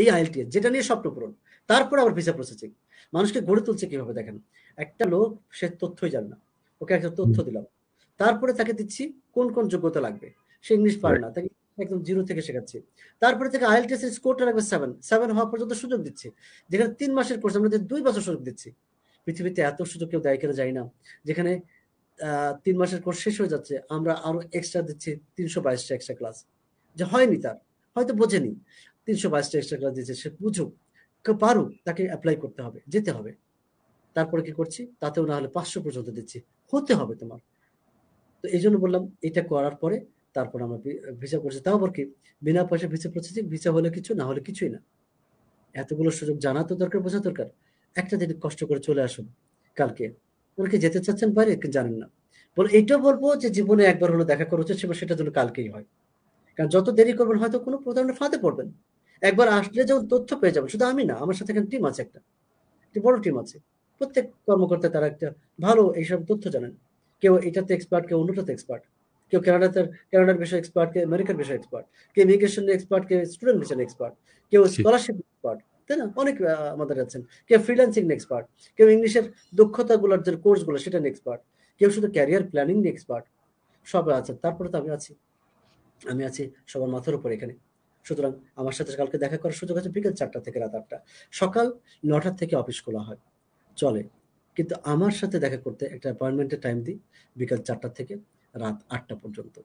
এই আইএলটিএস যেটা নিয়ে স্বপ্ন পূরণ তারপর আবার ভিসা প্রসেসিং মানুষকে গড়ে তুলছে কিভাবে দেখেন একটা লোক সে তথ্যই জান না ওকে একটা তথ্য দিলাম তারপরে তাকে দিচ্ছি কোন কোন যোগ্যতা লাগবে সে ইংলিশ পারে না তাকে একদম জিরো থেকে শেখাচ্ছি তারপরে থেকে আইএলটিএস এর স্কোরটা রাখবে সেভেন সেভেন হওয়া পর্যন্ত সুযোগ দিচ্ছে যেখানে তিন মাসের কোর্স আমরা দুই বছর সুযোগ দিচ্ছি পৃথিবীতে এত সুযোগ কেউ দেয় কেন যায় না যেখানে তিন মাসের কোর্স শেষ হয়ে যাচ্ছে আমরা আরো এক্সট্রা দিচ্ছি তিনশো বাইশটা এক্সট্রা ক্লাস যে হয়নি তার হয়তো বোঝেনি তিনশো বাইশটা এক্সট্রা ক্লাস দিয়েছে সে বুঝুক পারুক তাকে অ্যাপ্লাই করতে হবে যেতে হবে তারপরে কি করছি তাতেও না হলে পাঁচশো পর্যন্ত দিচ্ছি হতে হবে তোমার তো এই জন্য বললাম এটা করার পরে তারপর আমরা ভিসা করছি তাও আবার কি বিনা পয়সা ভিসা প্রসেসিং ভিসা হলে কিছু না হলে কিছুই না এতগুলো সুযোগ জানা তো দরকার বোঝা দরকার একটা দিন কষ্ট করে চলে আসুন কালকে ওনাকে যেতে চাচ্ছেন বাইরে জানেন না বলে এটা বলবো যে জীবনে একবার হলো দেখা করা উচিত সেটা যেন কালকেই হয় কারণ যত দেরি করবেন হয়তো কোনো প্রধান ফাঁদে পড়বেন একবার আসলে যখন তথ্য পেয়ে যাবে শুধু আমি না আমার সাথে এখানে টিম আছে একটা একটি বড় টিম আছে প্রত্যেক কর্মকর্তা তারা একটা ভালো এইসব তথ্য জানেন কেউ এটাতে এক্সপার্ট কেউ অন্যটাতে এক্সপার্ট কেউ ক্যানাডাতে ক্যানাডার বিষয়ে এক্সপার্ট কেউ আমেরিকার বিষয়ে এক্সপার্ট কেউ ইমিগ্রেশনের এক্সপার্ট কেউ স্টুডেন্ট বিষয়ে এক্সপার্ট কেউ স্কলারশিপ এক্সপার্ট তাই না অনেক আমাদের আছেন কেউ ফ্রিল্যান্সিং এক্সপার্ট কেউ ইংলিশের দক্ষতাগুলোর যে কোর্সগুলো সেটা নিয়ে এক্সপার্ট কেউ শুধু ক্যারিয়ার প্ল্যানিং নিয়ে এক্সপার্ট সবাই আছে তারপরে তো আমি আছি আমি আছি সবার মাথার উপর এখানে সুতরাং আমার সাথে কালকে দেখা করার সুযোগ আছে বিকেল চারটা থেকে রাত আটটা সকাল নটার থেকে অফিস খোলা হয় চলে কিন্তু আমার সাথে দেখা করতে একটা অ্যাপয়েন্টমেন্টের টাইম দিই বিকেল চারটা থেকে রাত আটটা পর্যন্ত